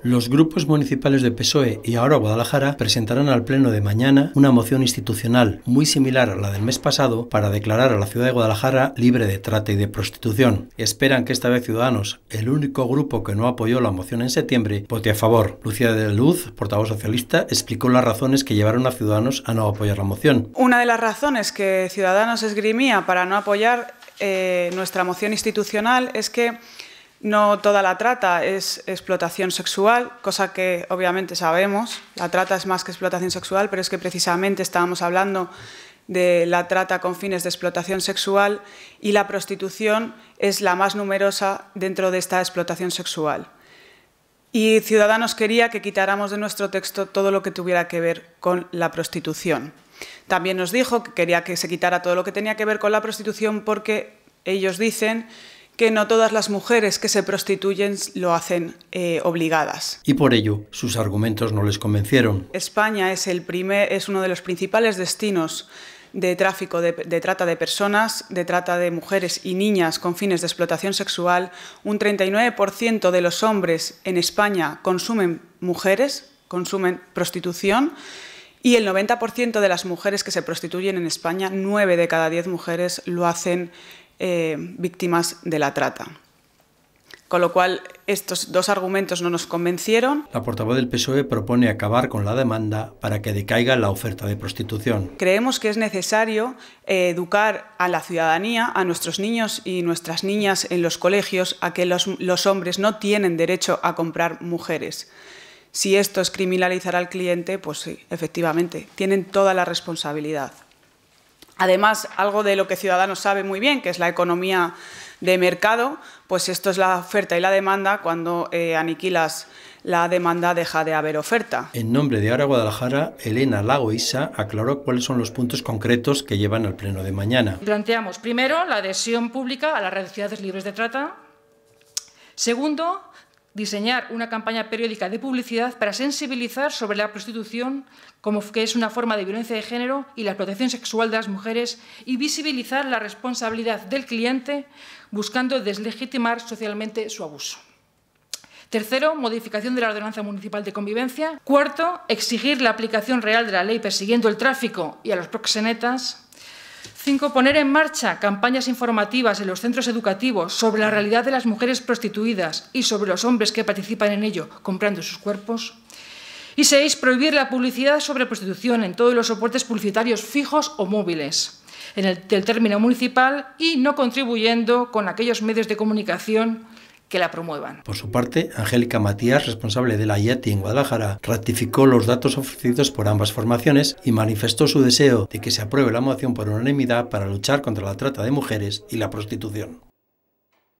Los grupos municipales de PSOE y ahora Guadalajara presentarán al Pleno de mañana una moción institucional muy similar a la del mes pasado para declarar a la ciudad de Guadalajara libre de trata y de prostitución. Esperan que esta vez Ciudadanos, el único grupo que no apoyó la moción en septiembre, vote a favor. Lucía de Luz, portavoz socialista, explicó las razones que llevaron a Ciudadanos a no apoyar la moción. Una de las razones que Ciudadanos esgrimía para no apoyar eh, nuestra moción institucional es que no toda la trata es explotación sexual, cosa que obviamente sabemos. La trata es más que explotación sexual, pero es que precisamente estábamos hablando de la trata con fines de explotación sexual y la prostitución es la más numerosa dentro de esta explotación sexual. Y Ciudadanos quería que quitáramos de nuestro texto todo lo que tuviera que ver con la prostitución. También nos dijo que quería que se quitara todo lo que tenía que ver con la prostitución porque ellos dicen que no todas las mujeres que se prostituyen lo hacen eh, obligadas. Y por ello, sus argumentos no les convencieron. España es, uno de los principales destinos de tráfico de, trata de personas, de trata de mujeres y niñas con fines de explotación sexual. Un 39% de los hombres en España consumen mujeres, consumen prostitución. Y el 90% de las mujeres que se prostituyen en España, 9 de cada 10 mujeres, lo hacen eh, víctimas de la trata. Con lo cual, estos dos argumentos no nos convencieron. La portavoz del PSOE propone acabar con la demanda para que decaiga la oferta de prostitución. Creemos que es necesario eh, educar a la ciudadanía, a nuestros niños y nuestras niñas en los colegios, a que los, los hombres no tienen derecho a comprar mujeres. Si esto es criminalizar al cliente, pues sí, efectivamente, tienen toda la responsabilidad. Además, algo de lo que Ciudadanos sabe muy bien, que es la economía de mercado, pues esto es la oferta y la demanda. Cuando eh, aniquilas la demanda, deja de haber oferta. En nombre de Ahora Guadalajara, Elena Lagoisa aclaró cuáles son los puntos concretos que llevan al pleno de mañana. Planteamos, primero, la adhesión pública a las realidades libres de trata. Segundo, diseñar una campaña periódica de publicidad para sensibilizar sobre la prostitución como que es una forma de violencia de género y la protección sexual de las mujeres y visibilizar la responsabilidad del cliente buscando deslegitimar socialmente su abuso. Tercero, modificación de la ordenanza municipal de convivencia. Cuarto, exigir la aplicación real de la ley persiguiendo el tráfico y a los proxenetas. 5. poner en marcha campañas informativas en los centros educativos sobre la realidad de las mujeres prostituidas y sobre los hombres que participan en ello comprando sus cuerpos. Y 6 prohibir la publicidad sobre prostitución en todos los soportes publicitarios fijos o móviles en el, término municipal y no contribuyendo con aquellos medios de comunicación que la promuevan. Por su parte, Angélica Matías, responsable de la IATI en Guadalajara, ratificó los datos ofrecidos por ambas formaciones y manifestó su deseo de que se apruebe la moción por unanimidad para luchar contra la trata de mujeres y la prostitución.